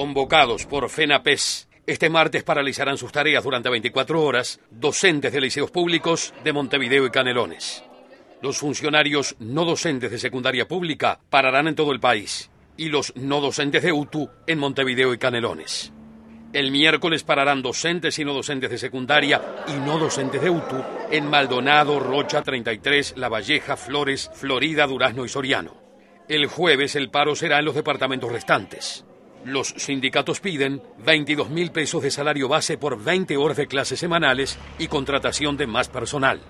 convocados por FENAPES. Este martes paralizarán sus tareas durante 24 horas docentes de liceos públicos de Montevideo y Canelones. Los funcionarios no docentes de secundaria pública pararán en todo el país y los no docentes de UTU en Montevideo y Canelones. El miércoles pararán docentes y no docentes de secundaria y no docentes de UTU en Maldonado, Rocha 33, La Valleja, Flores, Florida, Durazno y Soriano. El jueves el paro será en los departamentos restantes. Los sindicatos piden 22 mil pesos de salario base por 20 horas de clases semanales y contratación de más personal.